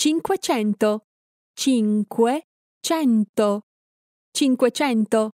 Cinquecento. Cinque. Cento. Cinquecento.